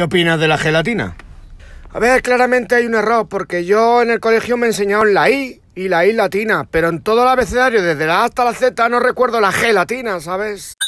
¿Qué opinas de la gelatina? A ver, claramente hay un error, porque yo en el colegio me enseñaron la I y la I latina, pero en todo el abecedario, desde la A hasta la Z, no recuerdo la gelatina, ¿sabes?